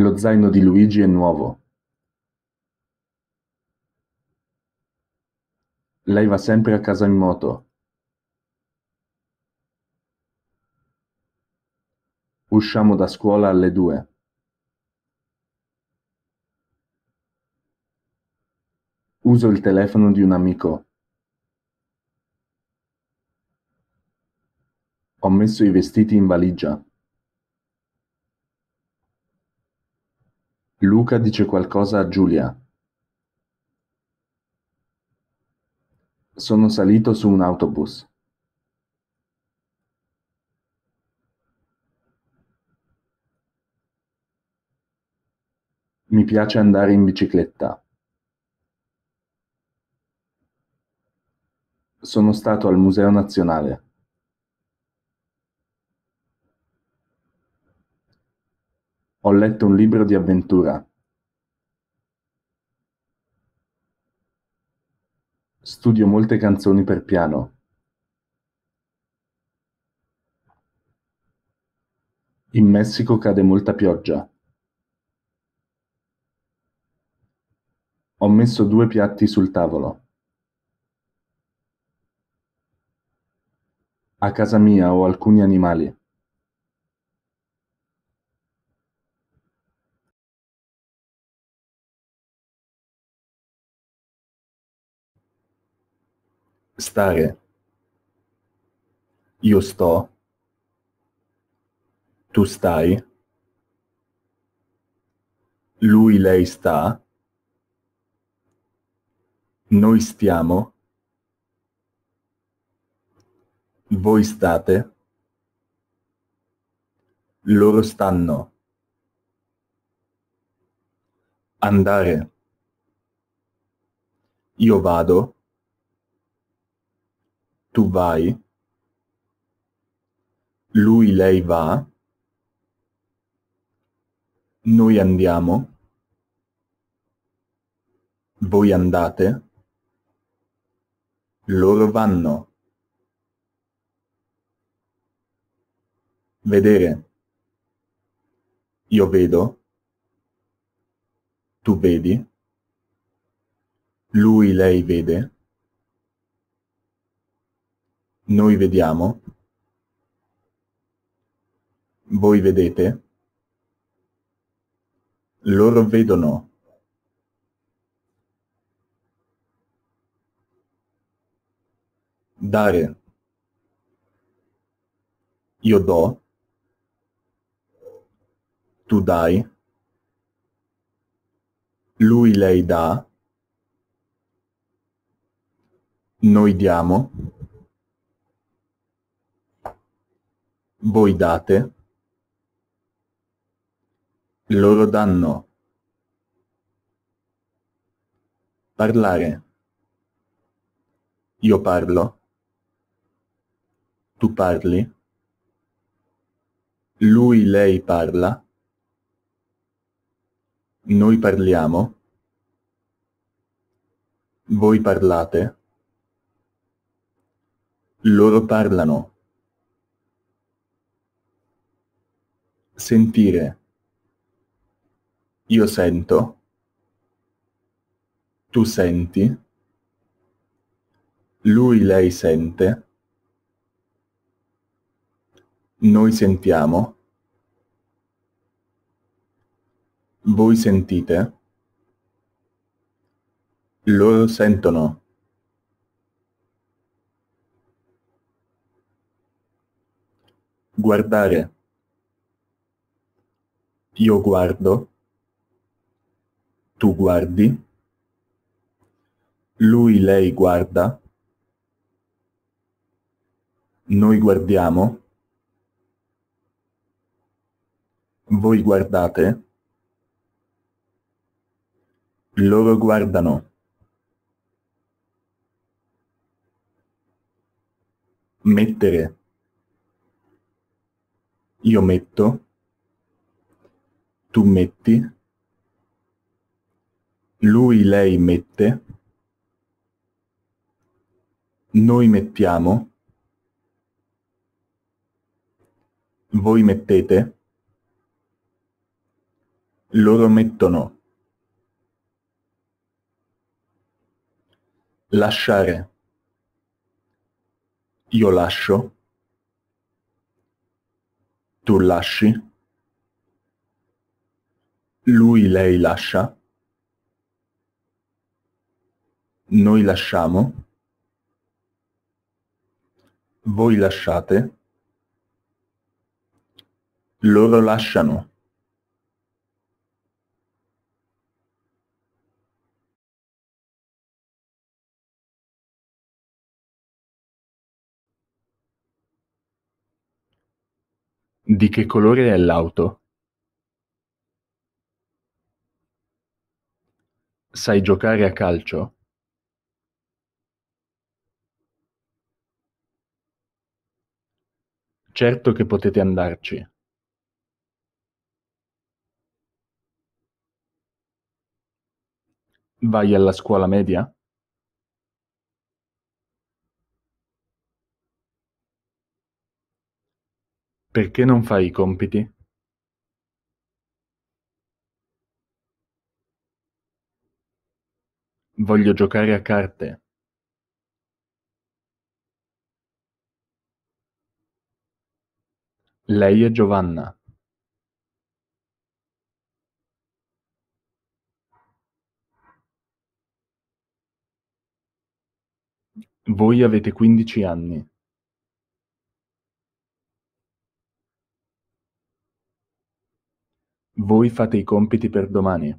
Lo zaino di Luigi è nuovo. Lei va sempre a casa in moto. Usciamo da scuola alle due. Uso il telefono di un amico. Ho messo i vestiti in valigia. Luca dice qualcosa a Giulia. Sono salito su un autobus. Mi piace andare in bicicletta. Sono stato al Museo Nazionale. Ho letto un libro di avventura. Studio molte canzoni per piano. In Messico cade molta pioggia. Ho messo due piatti sul tavolo. A casa mia ho alcuni animali. stare. Io sto. Tu stai. Lui, lei sta. Noi stiamo. Voi state. Loro stanno. Andare. Io vado tu vai, lui, lei va, noi andiamo, voi andate, loro vanno. Vedere. Io vedo. Tu vedi. Lui, lei vede. Noi vediamo. Voi vedete. Loro vedono. Dare. Io do. Tu dai. Lui lei dà. Noi diamo. voi date, loro danno. Parlare. Io parlo. Tu parli. Lui, lei parla. Noi parliamo. Voi parlate. Loro parlano. sentire io sento, tu senti, lui lei sente, noi sentiamo, voi sentite, loro sentono. Guardare io guardo, tu guardi, lui, lei guarda, noi guardiamo, voi guardate, loro guardano. Mettere. Io metto tu metti, lui, lei mette, noi mettiamo, voi mettete, loro mettono. Lasciare. Io lascio. Tu lasci. Lui, lei lascia. Noi lasciamo. Voi lasciate. Loro lasciano. Di che colore è l'auto? Sai giocare a calcio? Certo che potete andarci. Vai alla scuola media? Perché non fai i compiti? Voglio giocare a carte. Lei è Giovanna. Voi avete quindici anni. Voi fate i compiti per domani.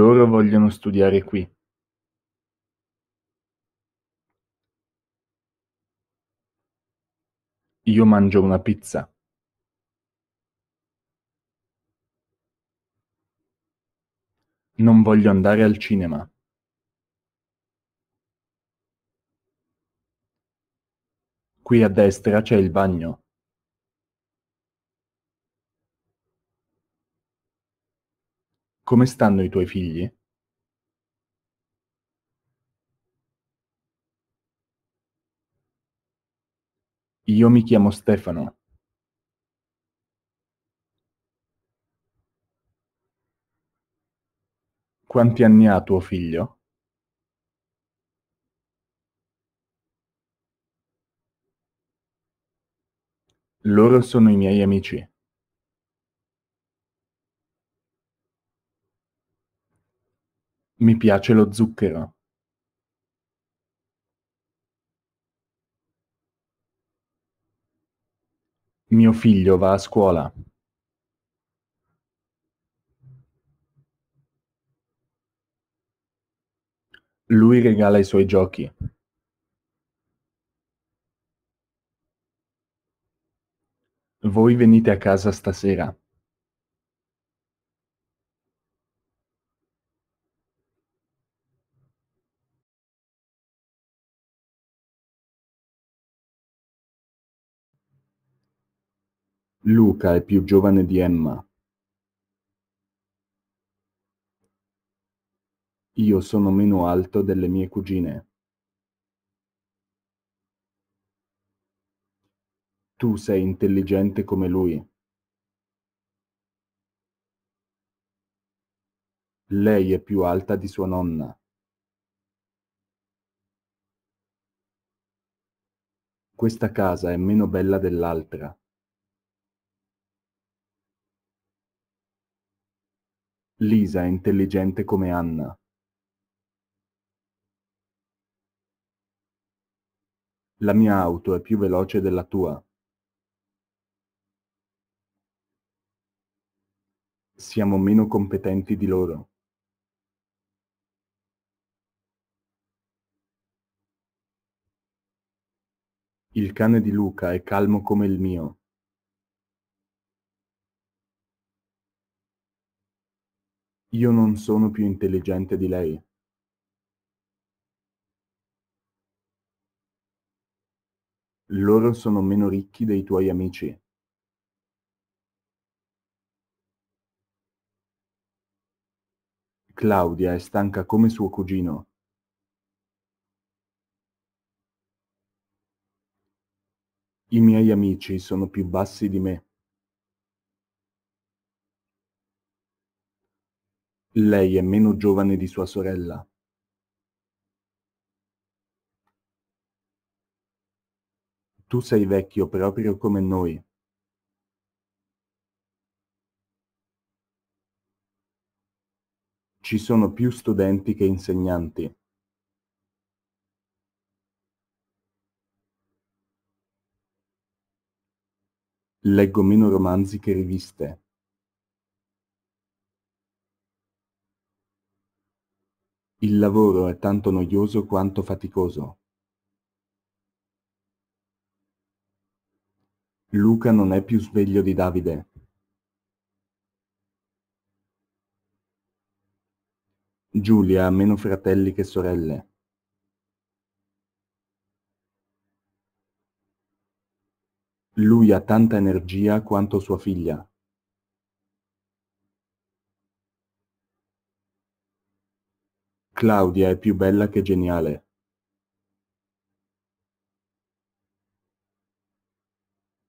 Loro vogliono studiare qui. Io mangio una pizza. Non voglio andare al cinema. Qui a destra c'è il bagno. Come stanno i tuoi figli? Io mi chiamo Stefano. Quanti anni ha tuo figlio? Loro sono i miei amici. Mi piace lo zucchero. Mio figlio va a scuola. Lui regala i suoi giochi. Voi venite a casa stasera. Luca è più giovane di Emma. Io sono meno alto delle mie cugine. Tu sei intelligente come lui. Lei è più alta di sua nonna. Questa casa è meno bella dell'altra. Lisa è intelligente come Anna. La mia auto è più veloce della tua. Siamo meno competenti di loro. Il cane di Luca è calmo come il mio. Io non sono più intelligente di lei. Loro sono meno ricchi dei tuoi amici. Claudia è stanca come suo cugino. I miei amici sono più bassi di me. Lei è meno giovane di sua sorella. Tu sei vecchio proprio come noi. Ci sono più studenti che insegnanti. Leggo meno romanzi che riviste. Il lavoro è tanto noioso quanto faticoso. Luca non è più sveglio di Davide. Giulia ha meno fratelli che sorelle. Lui ha tanta energia quanto sua figlia. Claudia è più bella che geniale.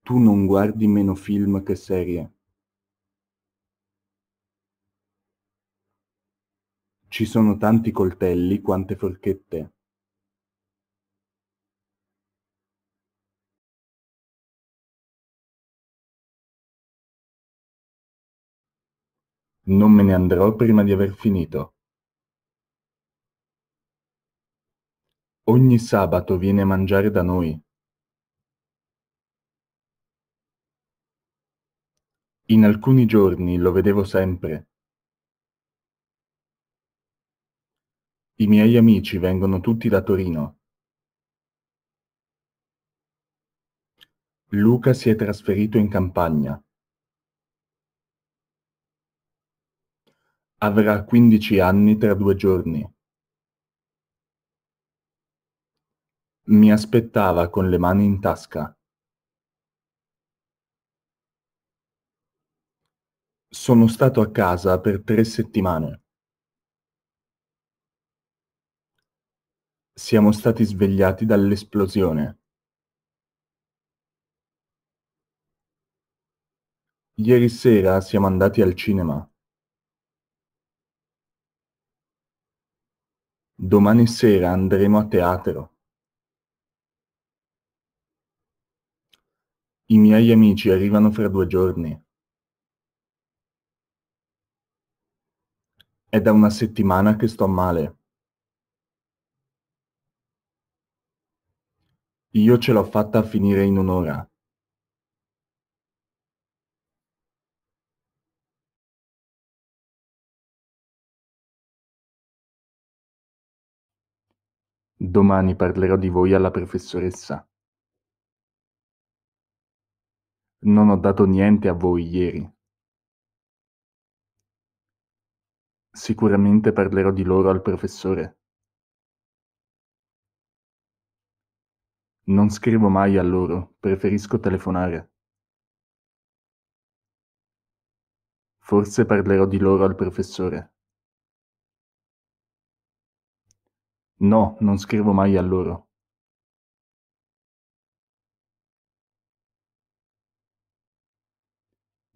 Tu non guardi meno film che serie. Ci sono tanti coltelli quante forchette. Non me ne andrò prima di aver finito. Ogni sabato viene a mangiare da noi. In alcuni giorni lo vedevo sempre. I miei amici vengono tutti da Torino. Luca si è trasferito in campagna. Avrà 15 anni tra due giorni. Mi aspettava con le mani in tasca. Sono stato a casa per tre settimane. Siamo stati svegliati dall'esplosione. Ieri sera siamo andati al cinema. Domani sera andremo a teatro. I miei amici arrivano fra due giorni. È da una settimana che sto male. Io ce l'ho fatta a finire in un'ora. Domani parlerò di voi alla professoressa. Non ho dato niente a voi ieri. Sicuramente parlerò di loro al professore. Non scrivo mai a loro, preferisco telefonare. Forse parlerò di loro al professore. No, non scrivo mai a loro.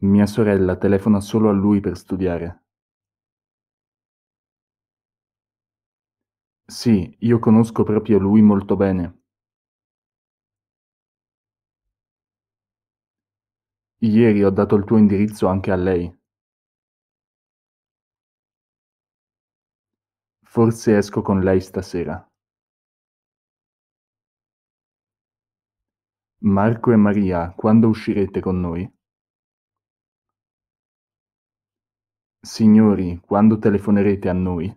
Mia sorella telefona solo a lui per studiare. Sì, io conosco proprio lui molto bene. Ieri ho dato il tuo indirizzo anche a lei. Forse esco con lei stasera. Marco e Maria, quando uscirete con noi? Signori, quando telefonerete a noi?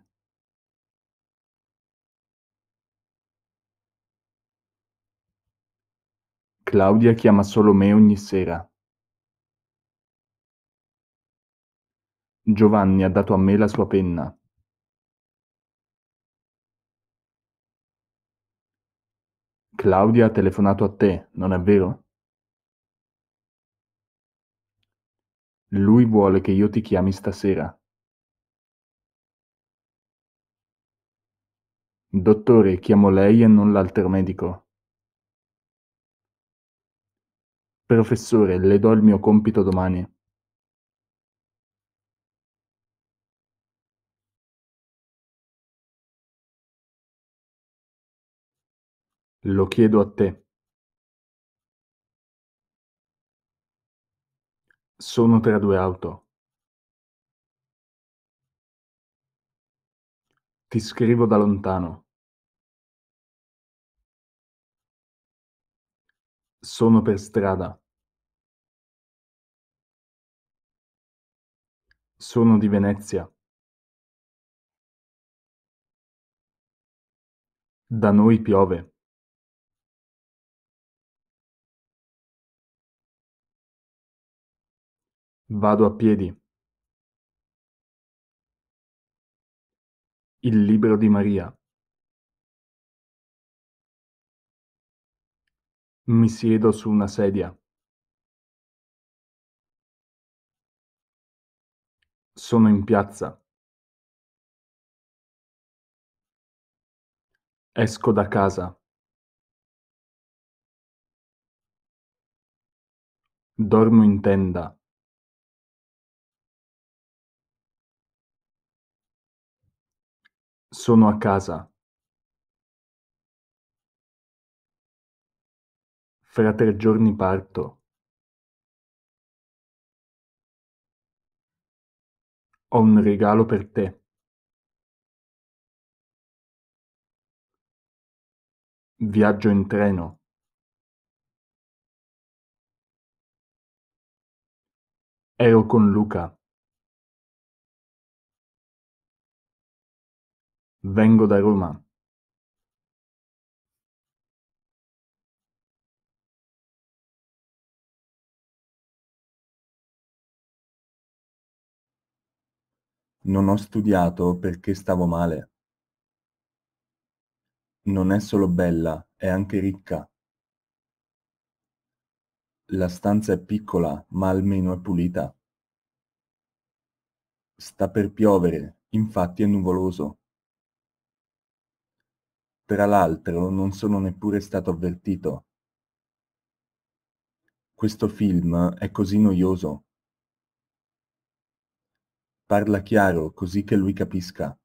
Claudia chiama solo me ogni sera. Giovanni ha dato a me la sua penna. Claudia ha telefonato a te, non è vero? Lui vuole che io ti chiami stasera. Dottore, chiamo lei e non l'alter medico. Professore, le do il mio compito domani. Lo chiedo a te. Sono tra due auto. Ti scrivo da lontano. Sono per strada. Sono di Venezia. Da noi piove. Vado a piedi. Il libro di Maria. Mi siedo su una sedia. Sono in piazza. Esco da casa. Dormo in tenda. Sono a casa. Fra tre giorni parto. Ho un regalo per te. Viaggio in treno. Ero con Luca. Vengo da Roma. Non ho studiato perché stavo male. Non è solo bella, è anche ricca. La stanza è piccola, ma almeno è pulita. Sta per piovere, infatti è nuvoloso. Tra l'altro non sono neppure stato avvertito. Questo film è così noioso. Parla chiaro così che lui capisca.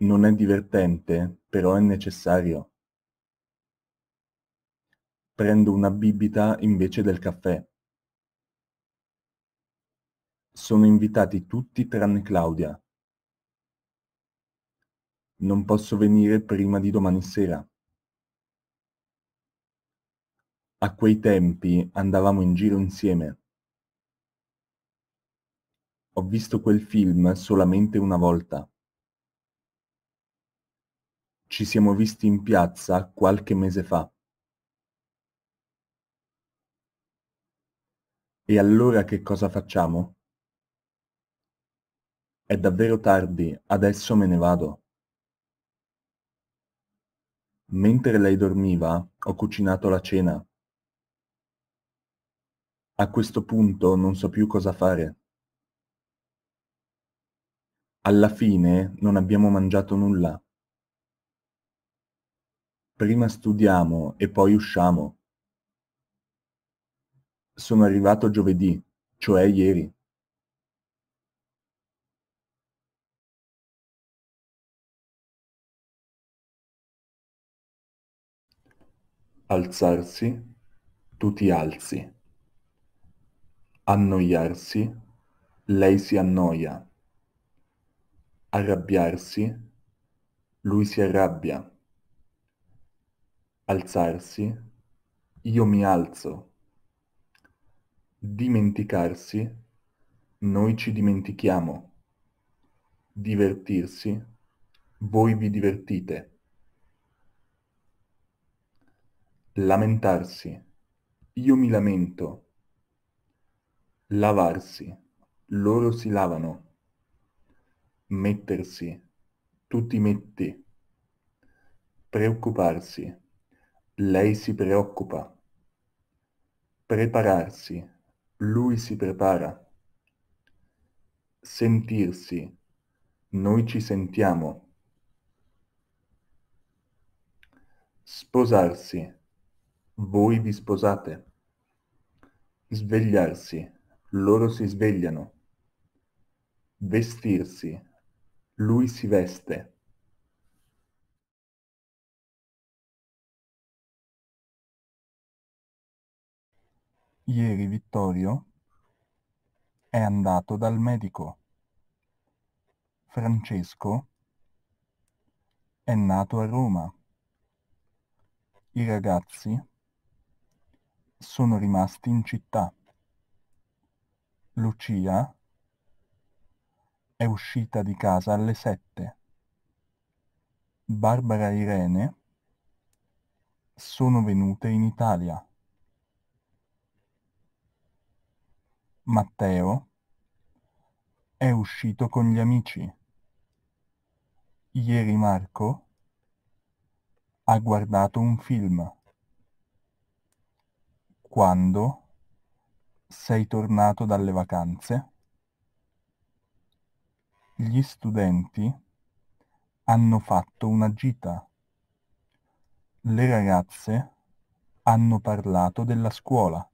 Non è divertente, però è necessario. Prendo una bibita invece del caffè. Sono invitati tutti tranne Claudia. Non posso venire prima di domani sera. A quei tempi andavamo in giro insieme. Ho visto quel film solamente una volta. Ci siamo visti in piazza qualche mese fa. E allora che cosa facciamo? È davvero tardi, adesso me ne vado. Mentre lei dormiva, ho cucinato la cena. A questo punto non so più cosa fare. Alla fine non abbiamo mangiato nulla. Prima studiamo e poi usciamo. Sono arrivato giovedì, cioè ieri. alzarsi, tu ti alzi. Annoiarsi, lei si annoia. Arrabbiarsi, lui si arrabbia. Alzarsi, io mi alzo. Dimenticarsi, noi ci dimentichiamo. Divertirsi, voi vi divertite. lamentarsi, io mi lamento, lavarsi, loro si lavano, mettersi, tu ti metti, preoccuparsi, lei si preoccupa, prepararsi, lui si prepara, sentirsi, noi ci sentiamo, sposarsi, voi vi sposate. Svegliarsi. Loro si svegliano. Vestirsi. Lui si veste. Ieri Vittorio è andato dal medico. Francesco è nato a Roma. I ragazzi sono rimasti in città. Lucia è uscita di casa alle sette. Barbara e Irene sono venute in Italia. Matteo è uscito con gli amici. Ieri Marco ha guardato un film. Quando sei tornato dalle vacanze? Gli studenti hanno fatto una gita. Le ragazze hanno parlato della scuola.